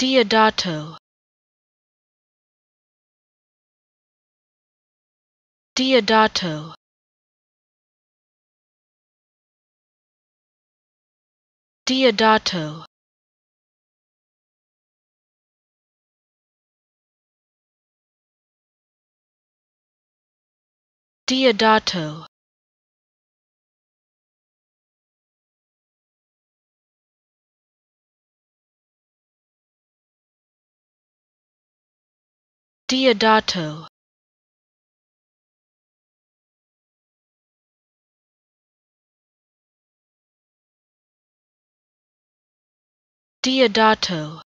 Diodato. Diodato. Diodato. Diodato. deodato Deodato